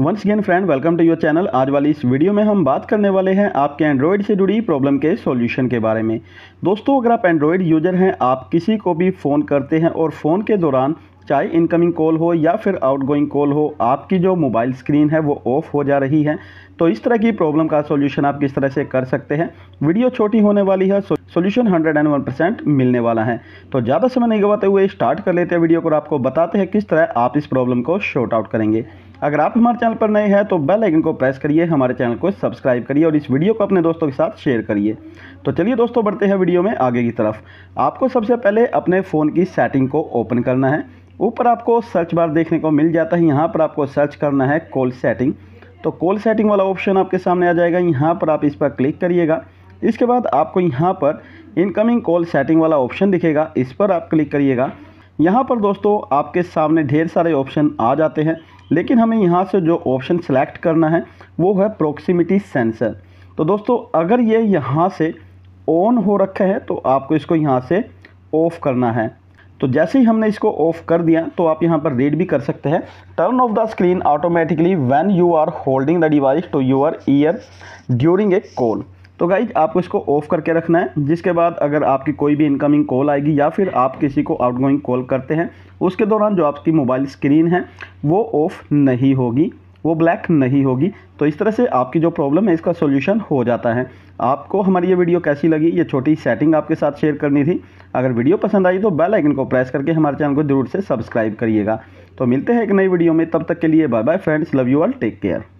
once again friend welcome to your channel आज वाली इस वीडियो में हम बात करने वाले हैं आपके एंड्रॉयड से जुड़ी प्रॉब्लम के सॉल्यूशन के बारे में दोस्तों अगर आप एंड्रॉयड यूजर हैं आप किसी को भी फ़ोन करते हैं और फ़ोन के दौरान चाहे इनकमिंग कॉल हो या फिर आउटगोइंग कॉल हो आपकी जो मोबाइल स्क्रीन है वो ऑफ हो जा रही है तो इस तरह की प्रॉब्लम का सोल्यूशन आप किस तरह से कर सकते हैं वीडियो छोटी होने वाली है सोल्यूशन हंड्रेड परसेंट मिलने वाला है तो ज़्यादा समय नहीं गवाते हुए स्टार्ट कर लेते हैं वीडियो को आपको बताते हैं किस तरह आप इस प्रॉब्लम को शॉर्ट आउट करेंगे अगर आप हमारे चैनल पर नए हैं तो बेल आइकन को प्रेस करिए हमारे चैनल को सब्सक्राइब करिए और इस वीडियो को अपने दोस्तों के साथ शेयर करिए तो चलिए दोस्तों बढ़ते हैं वीडियो में आगे की तरफ आपको सबसे पहले अपने फ़ोन की सेटिंग को ओपन करना है ऊपर आपको सर्च बार देखने को मिल जाता है यहाँ पर आपको सर्च करना है कॉल सेटिंग तो कॉल सेटिंग वाला ऑप्शन आपके सामने आ जाएगा यहाँ पर आप इस पर क्लिक करिएगा इसके बाद आपको यहाँ पर इनकमिंग कॉल सेटिंग वाला ऑप्शन दिखेगा इस पर आप क्लिक करिएगा यहाँ पर दोस्तों आपके सामने ढेर सारे ऑप्शन आ जाते हैं लेकिन हमें यहाँ से जो ऑप्शन सेलेक्ट करना है वो है प्रोक्सीमिटी सेंसर तो दोस्तों अगर ये यहाँ से ऑन हो रखे है तो आपको इसको यहाँ से ऑफ़ करना है तो जैसे ही हमने इसको ऑफ कर दिया तो आप यहाँ पर रीड भी कर सकते हैं turn off the screen automatically when you are holding the device to your ear during a call तो गाइज आपको इसको ऑफ़ करके रखना है जिसके बाद अगर आपकी कोई भी इनकमिंग कॉल आएगी या फिर आप किसी को आउटगोइंग कॉल करते हैं उसके दौरान जो आपकी मोबाइल स्क्रीन है वो ऑफ़ नहीं होगी वो ब्लैक नहीं होगी तो इस तरह से आपकी जो प्रॉब्लम है इसका सोल्यूशन हो जाता है आपको हमारी ये वीडियो कैसी लगी ये छोटी सेटिंग आपके साथ शेयर करनी थी अगर वीडियो पसंद आई तो बेल आइकन को प्रेस करके हमारे चैनल को जरूर से सब्सक्राइब करिएगा तो मिलते हैं एक नई वीडियो में तब तक के लिए bye bye friends love you all take care